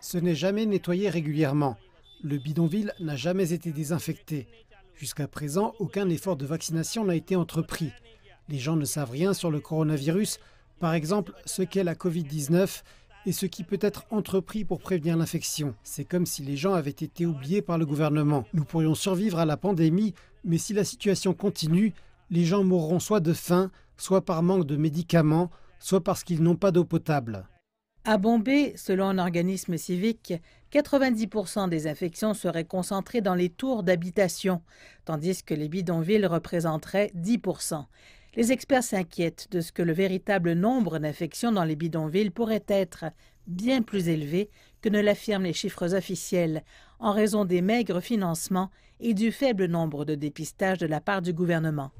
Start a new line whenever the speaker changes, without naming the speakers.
Ce n'est jamais nettoyé régulièrement. Le bidonville n'a jamais été désinfecté. Jusqu'à présent, aucun effort de vaccination n'a été entrepris. Les gens ne savent rien sur le coronavirus, par exemple ce qu'est la Covid-19 et ce qui peut être entrepris pour prévenir l'infection. C'est comme si les gens avaient été oubliés par le gouvernement. Nous pourrions survivre à la pandémie, mais si la situation continue, les gens mourront soit de faim, soit par manque de médicaments, soit parce qu'ils n'ont pas d'eau potable.
À Bombay, selon un organisme civique, 90% des infections seraient concentrées dans les tours d'habitation, tandis que les bidonvilles représenteraient 10%. Les experts s'inquiètent de ce que le véritable nombre d'infections dans les bidonvilles pourrait être bien plus élevé que ne l'affirment les chiffres officiels, en raison des maigres financements et du faible nombre de dépistages de la part du gouvernement.